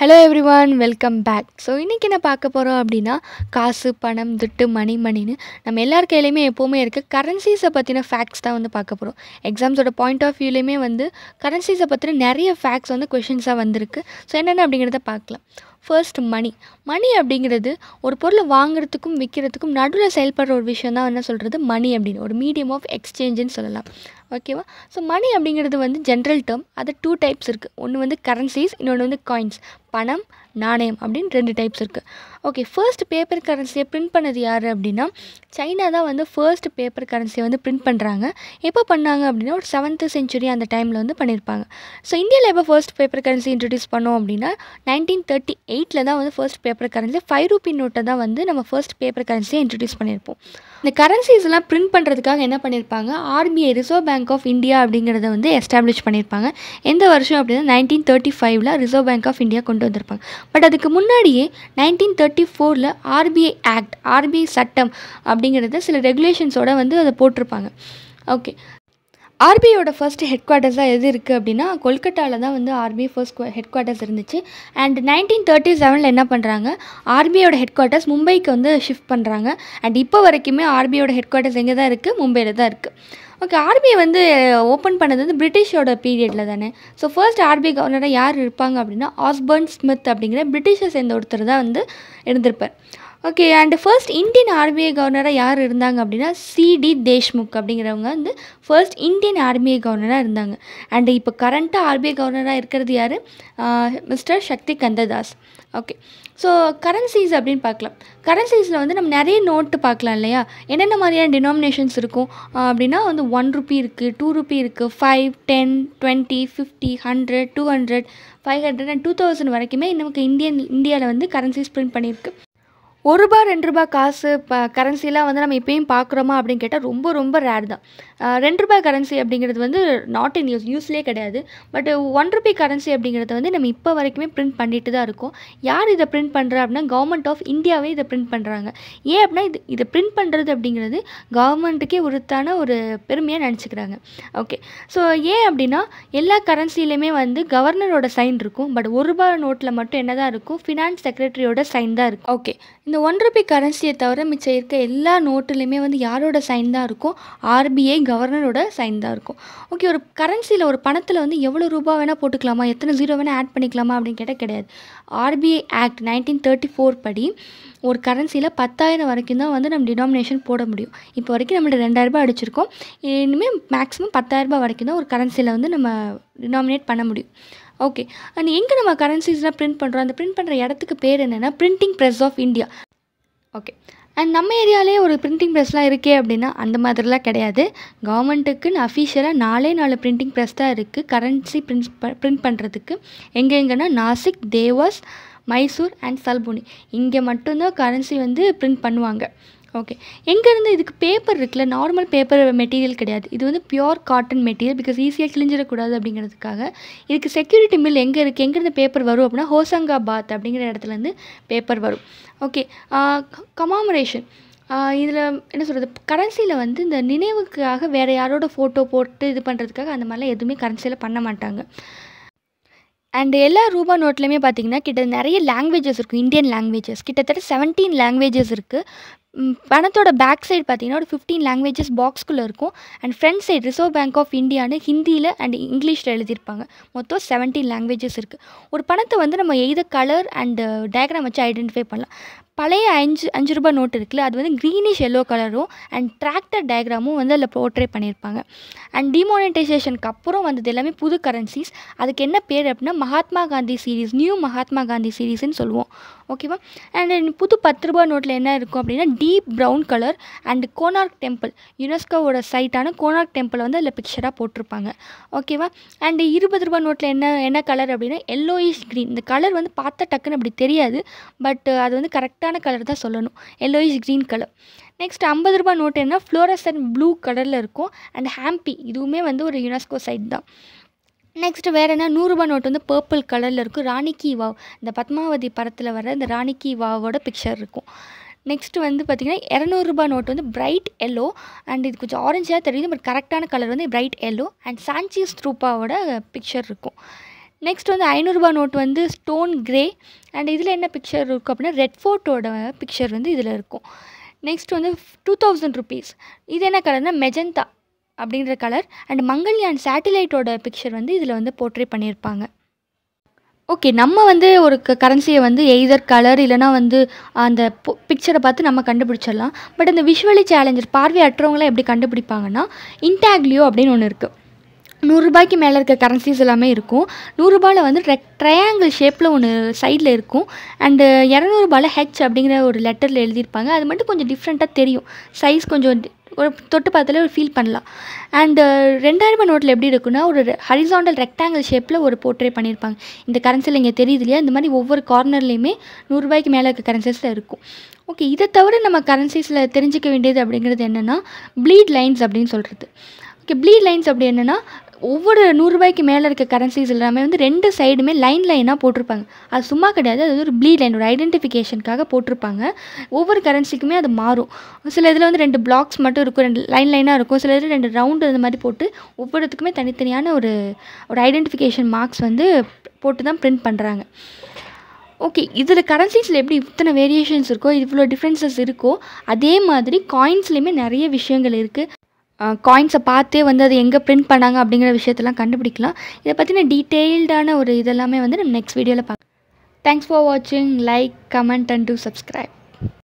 hello everyone welcome back so இன்றைக்கி நான் பார்க்க போகிறோம் அப்படின்னா காசு பணம் துட்டு மணி மணின்னு நம்ம எல்லார் கையிலையுமே எப்போவுமே இருக்குது கரன்சிஸை பற்றின ஃபேக்ட்ஸ் தான் வந்து பார்க்க போகிறோம் எக்ஸாம்ஸோட பாயிண்ட் ஆஃப் வியூலேயுமே வந்து கரன்சிஸை பற்றின நிறைய ஃபேக்ட்ஸ் வந்து கொஷின்ஸாக வந்திருக்கு ஸோ என்னென்ன அப்படிங்கிறத பார்க்கலாம் ஃபர்ஸ்ட் மணி மணி அப்படிங்கிறது ஒரு பொருளை வாங்குறதுக்கும் விற்கிறதுக்கும் நடுவில் செயல்படுற ஒரு விஷயம் தான் என்ன சொல்கிறது மணி அப்படின்னு ஒரு மீடியம் ஆஃப் எக்ஸ்சேஞ்சுன்னு சொல்லலாம் ஓகேவா ஸோ மணி அப்படிங்கிறது வந்து ஜென்ரல் டேர்ம் அது டூ டைப்ஸ் இருக்குது ஒன்று வந்து கரன்சிஸ் இன்னொன்று வந்து காயின்ஸ் பணம் நாணயம் அப்படின்னு ரெண்டு டைப்ஸ் இருக்குது ஓகே ஃபர்ஸ்ட் பேப்பர் கரன்சியை பிரிண்ட் பண்ணது யார் அப்படின்னா சைனா தான் வந்து ஃபர்ஸ்ட் பேப்பர் கரன்சியை வந்து பிரிண்ட் பண்ணுறாங்க எப்போ பண்ணாங்க அப்படின்னா ஒரு செவன்த் செஞ்சுரி அந்த டைமில் வந்து பண்ணியிருப்பாங்க ஸோ இந்தியாவில் எப்போ ஃபர்ஸ்ட் பேப்பர் கரன்சி இன்ட்ரடியூஸ் பண்ணோம் அப்படின்னா நைன்டீன் தேர்ட்டி எயிட்டில் தான் வந்து first paper currency five rupee நோட்டை தான் வந்து நம்ம ஃபர்ஸ்ட் பேப்பர் கரன்சியை இன்ட்ரடியூஸ் பண்ணியிருப்போம் இந்த கரன்சிஸ்லாம் பிரிண்ட் பண்ணுறதுக்காக என்ன பண்ணியிருப்பாங்க RBI reserve bank bank of India அப்படிங்கிறத வந்து எஸ்டாப்ளிஷ் பண்ணியிருப்பாங்க எந்த வருஷம் அப்படின்னா நைன்டீன் தேர்ட்டி ஃபைவ்ல ரிசர்வ் பேங்க் ஆஃப் இந்தியா கொண்டு வந்திருப்பாங்க பட் அதுக்கு முன்னாடியே நைன்டீன் தேர்ட்டி ஃபோரில் ஆர்பிஐ ஆக்ட் ஆர்பிஐ சட்டம் அப்படிங்கிறத சில ரெகுலேஷன்ஸோடு வந்து அதை போட்டிருப்பாங்க ஓகே ஆர்பியோட ஃபர்ஸ்ட் ஹெட் குவார்ட்டர்ஸாக எது இருக்குது அப்படின்னா கொல்கட்டாவில் தான் வந்து ஆர்பிஐ ஃபர்ஸ்ட் ஹெட் குவார்ட்டர்ஸ் இருந்துச்சு அண்ட் நைன்டீன் தேர்ட்டி செவனில் என்ன பண்ணுறாங்க ஆர்பியோட ஹெட் குவார்ட்டர்ஸ் மும்பைக்கு வந்து ஷிஃப்ட் பண்ணுறாங்க அண்ட் இப்போ வரைக்குமே ஆர்பியோட ஹெட் குவார்ட்டர்ஸ் எங்கே தான் இருக்குது மும்பையில் தான் இருக்குது ஓகே ஆர்பிஐ வந்து ஓப்பன் பண்ணது வந்து பிரிட்டிஷோட பீரியடில் தானே ஸோ ஃபர்ஸ்ட் ஆர்பிஐ கவர்னராக யார் இருப்பாங்க அப்படின்னா ஆஸ்பர்ன் ஸ்மித் அப்படிங்கிற பிரிட்டிஷை சேர்ந்த ஒருத்தர் தான் வந்து இருந்திருப்பார் okay and first Indian RBI கவர்னராக யார் இருந்தாங்க அப்படின்னா சிடி தேஷ்முக் அப்படிங்கிறவங்க வந்து ஃபர்ஸ்ட் இந்தியன் ஆர்பிஐ கவர்னராக இருந்தாங்க அண்டு இப்போ கரண்ட்டாக ஆர்பிஐ கவர்னராக இருக்கிறது யார் mister Shakti Kantadas okay so currencies அப்படின்னு பார்க்கலாம் கரன்சிஸில் வந்து நம்ம நிறைய நோட்டு பார்க்கலாம் இல்லையா என்னென்ன மாதிரியான டினாமினேஷன்ஸ் இருக்கும் அப்படின்னா வந்து ஒன் ருபி இருக்குது டூ ருபி இருக்குது five ten twenty fifty hundred two hundred five hundred and two thousand வரைக்குமே நமக்கு இந்தியன் இந்தியாவில் வந்து கரன்சிஸ் பிரிண்ட் பண்ணியிருக்கு ஒரு ரூபா ரெண்டு ரூபாய் காசு இப்போ கரன்சிலாம் வந்து நம்ம இப்போயும் பார்க்குறோமா அப்படின்னு கேட்டால் ரொம்ப ரொம்ப ரேர் தான் ரெண்டு ரூபாய் கரன்சி அப்படிங்கிறது வந்து நாட் இன் யூஸ் யூஸ்லேயே கிடையாது பட் ஒன் ருபி கரன்சி அப்படிங்கிறத வந்து நம்ம இப்போ வரைக்குமே பிரிண்ட் பண்ணிட்டு தான் இருக்கோம் யார் இதை பிரிண்ட் பண்ணுறா அப்படின்னா கவர்மெண்ட் ஆஃப் இந்தியாவே இதை பிரிண்ட் பண்ணுறாங்க ஏன் அப்படின்னா இது இதை பிரிண்ட் பண்ணுறது அப்படிங்கிறது கவர்மெண்ட்டுக்கே உறுத்தான ஒரு பெருமையாக நினச்சிக்கிறாங்க ஓகே ஸோ ஏன் அப்படின்னா எல்லா கரன்சிலையுமே வந்து கவர்னரோட சைன் இருக்கும் பட் ஒரு ரூபாய் நோட்டில் மட்டும் என்ன தான் இருக்கும் ஃபினான்ஸ் செக்ரட்டரியோட சைன் தான் இருக்கும் ஓகே இந்த ஒன் ருபி கரன்சியை தவிர மிச்சம் இருக்க எல்லா நோட்டுலேயுமே வந்து யாரோட சைன் தான் இருக்கும் ஆர்பிஐ கவர்னரோட சைன் தான் இருக்கும் ஓகே ஒரு கரன்சியில் ஒரு பணத்தில் வந்து எவ்வளோ ரூபா வேணால் போட்டுக்கலாமா எத்தனை ஜீரோ வேணால் ஆட் பண்ணிக்கலாமா அப்படின்னு கேட்டால் கிடையாது RBI act nineteen thirty four படி ஒரு கரன்சியில் பத்தாயிரம் வரைக்கும் தான் வந்து நம்ம டினாமினேஷன் போட முடியும் இப்போ வரைக்கும் நம்மளோட ரெண்டாயிரரூபா அடிச்சிருக்கோம் இனிமேல் மேக்ஸிமம் பத்தாயிரரூபா வரைக்கும் தான் ஒரு கரன்சியில் வந்து நம்ம டினாமினேட் பண்ண முடியும் ஓகே அண்ட் எங்கே நம்ம கரன்சிஸ்லாம் பிரிண்ட் பண்ணுறோம் அந்த பிரிண்ட் பண்ணுற இடத்துக்கு பேர் என்னென்னா printing press of India okay and நம்ம ஏரியாலே ஒரு பிரிண்டிங் ப்ரெஸ்லாம் இருக்கே அப்படின்னா அந்த மாதிரிலாம் கிடையாது கவர்மெண்ட்டுக்குன்னு அஃபீஷியலாக நாலே நாலு பிரிண்டிங் ப்ரெஸ் தான் இருக்குது கரன்சி பிரிண்ட் பிரிண்ட் பண்ணுறதுக்கு எங்கெங்கன்னா நாசிக் தேவாஸ் மைசூர் அண்ட் சல்புனி இங்கே மட்டும்தான் கரன்சி வந்து பிரிண்ட் பண்ணுவாங்க ஓகே எங்கேருந்து இதுக்கு பேப்பர் இருக்குல்ல நார்மல் பேப்பர் மெட்டீரியல் கிடையாது இது வந்து பியோர் காட்டன் மெட்டீரியல் பிகாஸ் ஈஸியாக கிழிஞ்சிடக்கூடாது அப்படிங்கிறதுக்காக இதுக்கு செக்யூரிட்டி மில் எங்கே இருக்குது எங்கேருந்து பேப்பர் வரும் அப்படின்னா ஹோசங்காபாத் அப்படிங்கிற இடத்துலேருந்து பேப்பர் வரும் ஓகே கமாமரேஷன் இதில் என்ன சொல்கிறது கரன்சியில் வந்து இந்த நினைவுக்காக வேறு யாரோட ஃபோட்டோ போட்டு இது பண்ணுறதுக்காக அந்த மாதிரிலாம் எதுவுமே கரன்சியில் பண்ண மாட்டாங்க அண்ட் எல்லா ரூபா நோட்லையுமே பார்த்தீங்கன்னா கிட்ட நிறைய லாங்குவேஜஸ் இருக்கும் இந்தியன் லாங்குவேஜஸ் கிட்டத்தட்ட செவன்டீன் லாங்குவேஜஸ் இருக்குது பணத்தோட பேக் சைடு பார்த்தீங்கன்னா ஒரு ஃபிஃப்டீன் லாங்குவேஜஸ் பாக்ஸ்குள்ளே இருக்கும் and front side reserve bank of இந்தியான்னு ஹிந்தியில் அண்ட் இங்கிலீஷில் எழுதியிருப்பாங்க மொத்தம் செவன்டீன் லாங்குவேஜஸ் இருக்குது ஒரு பணத்தை வந்து நம்ம எய்த கலர் அண்ட் டயக்ராம் வச்சு ஐடென்டிஃபை பண்ணலாம் பழைய அஞ்சு அஞ்சு ரூபாய் நோட் இருக்குல்ல அது வந்து க்ரீனிஷ் எல்லோ கலரும் அண்ட் டிராக்டர் டயக்ராமும் வந்து அதில் போர்ட்ரே பண்ணியிருப்பாங்க அண்ட் டிமானிட்டைசேஷனுக்கு அப்புறம் வந்தது எல்லாமே புது கரன்சிஸ் அதுக்கு என்ன பேர் அப்படின்னா மகாத்மா காந்தி சீரீஸ் நியூ மகாத்மா காந்தி சீரீஸ்னு சொல்லுவோம் ஓகேவா அண்ட் புது பத்து ரூபா நோட்டில் என்ன இருக்கும் அப்படின்னா deep brown colour and Konark temple யுனெஸ்கோவோட சைட்டான கோனார்க் டெம்பிள் வந்து அதில் பிக்சராக போட்டிருப்பாங்க ஓகேவா அண்ட் இருபது ரூபா நோட்டில் என்ன என்ன கலர் அப்படின்னா எல்லோயிஷ் க்ரீன் இந்த கலர் வந்து பார்த்தா டக்குன்னு அப்படி தெரியாது பட் அது வந்து கரெக்டாக கரெக்டான கலர் தான் சொல்லணும் எல்லோயிஸ் க்ரீன் கலர் நெக்ஸ்ட் ஐம்பது ரூபாய் நோட் என்ன ஃப்ளோரசன் ப்ளூ கலரில் இருக்கும் அண்ட் ஹாம்பி இதுவுமே வந்து ஒரு யுனெஸ்கோ சைட் தான் நெக்ஸ்ட்டு வேறு என்ன நூறுரூபா நோட்டு வந்து பர்பிள் கலரில் இருக்கும் ராணிக்கி வாவ் இந்த பத்மாவதி படத்தில் வர இந்த ராணிக்கி வாவோட பிக்சர் இருக்கும் நெக்ஸ்ட்டு வந்து பார்த்திங்கன்னா இரநூறுபா நோட்டு வந்து பிரைட் எல்லோ அண்ட் இது கொஞ்சம் ஆரஞ்சாக தெரியுது பட் கரெக்டான கலர் வந்து பிரைட் எல்லோ அண்ட் சாஞ்சி த்ரூப்பாவோட பிக்சர் இருக்கும் நெக்ஸ்ட் வந்து ஐநூறுரூபா நோட் வந்து ஸ்டோன் கிரே அண்ட் இதில் என்ன பிக்சர் இருக்கும் அப்படின்னா ரெட் ஃபோர்ட்டோட பிக்சர் வந்து இதில் இருக்கும் நெக்ஸ்ட் வந்து டூ தௌசண்ட் ருபீஸ் இது என்ன கலர்னா மெஜந்தா அப்படின்ற கலர் அண்ட் மங்கள்யான் சேட்டிலைட்டோட பிக்சர் வந்து இதில் வந்து போர்ட்ரேட் பண்ணியிருப்பாங்க ஓகே நம்ம வந்து ஒரு க கரன்சியை வந்து எய்தர் கலர் இல்லைனா வந்து அந்த பிக்சரை பார்த்து நம்ம கண்டுபிடிச்சிடலாம் பட் அந்த விஷுவலி சேலஞ்சர் பார்வை அற்றவங்களாம் எப்படி கண்டுபிடிப்பாங்கன்னா இன்டாக்லியோ அப்படின்னு ஒன்று இருக்குது நூறுரூபாய்க்கு மேலே இருக்க கரன்சிஸ் எல்லாமே இருக்கும் நூறுரூபாவில் வந்து ட்ரெக் ட்ரையாங்கிள் ஷேப்பில் ஒன்று சைடில் இருக்கும் அண்டு இரநூறுபாவில் ஹெச் அப்படிங்கிற ஒரு லெட்டரில் எழுதியிருப்பாங்க அது மட்டும் கொஞ்சம் டிஃப்ரெண்ட்டாக தெரியும் சைஸ் கொஞ்சம் ஒரு தொட்டு பார்த்தாலே ஒரு ஃபீல் பண்ணலாம் அண்டு ரெண்டாயிரரூபா நோட்டில் எப்படி இருக்குன்னா ஒரு ஹரிசாண்டல் ரெக்டாங்கிள் ஷேப்பில் ஒரு போர்ட்ரேட் பண்ணியிருப்பாங்க இந்த கரன்சியில் இங்கே தெரியுது இல்லையா இந்த மாதிரி ஒவ்வொரு கார்னர்லேயுமே நூறுரூபாய்க்கு மேலே இருக்க கரன்சிஸில் இருக்கும் ஓகே இதை தவிர நம்ம கரன்சிஸில் தெரிஞ்சிக்க வேண்டியது அப்படிங்கிறது என்னென்னா ப்ளீட் லைன்ஸ் அப்படின்னு சொல்கிறது ஓகே ப்ளீட் லைன்ஸ் அப்படி என்னென்னா ஒவ்வொரு நூறுரூவாய்க்கு மேலே இருக்க கரன்சிஸ் எல்லாமே வந்து ரெண்டு சைடுமே லைன் லைனாக போட்டிருப்பாங்க அது சும்மா கிடையாது அது ஒரு ப்ளீட் லைன் ஒரு ஐடென்டிஃபிகேஷனுக்காக போட்டிருப்பாங்க ஒவ்வொரு கரன்சிக்குமே அது மாறும் சில இதில் வந்து ரெண்டு பிளாக்ஸ் மட்டும் இருக்கும் ரெண்டு லைன் லைனாக இருக்கும் சில இதில் ரெண்டு ரவுண்டு அந்த மாதிரி போட்டு ஒவ்வொருத்துக்குமே தனித்தனியான ஒரு ஒரு ஐடென்டிஃபிகேஷன் மார்க்ஸ் வந்து போட்டு தான் ப்ரிண்ட் பண்ணுறாங்க ஓகே இதில் கரன்சிஸில் எப்படி இத்தனை வேரியேஷன்ஸ் இருக்கோ இவ்வளோ டிஃப்ரென்சஸ் இருக்கோ அதே மாதிரி காயின்ஸ்லேயுமே நிறைய விஷயங்கள் இருக்குது காயின்ஸை பார்த்தே வந்து அது எங்கே பிரிண்ட் பண்ணாங்க அப்படிங்கிற விஷயத்தெல்லாம் கண்டுபிடிக்கலாம் இதை பற்றின டீட்டெயில்டான ஒரு இதெல்லாமே வந்து நம்ம நெக்ஸ்ட் வீடியோவில் பார்க்கலாம் தேங்க்ஸ் ஃபார் வாட்சிங் like comment and to subscribe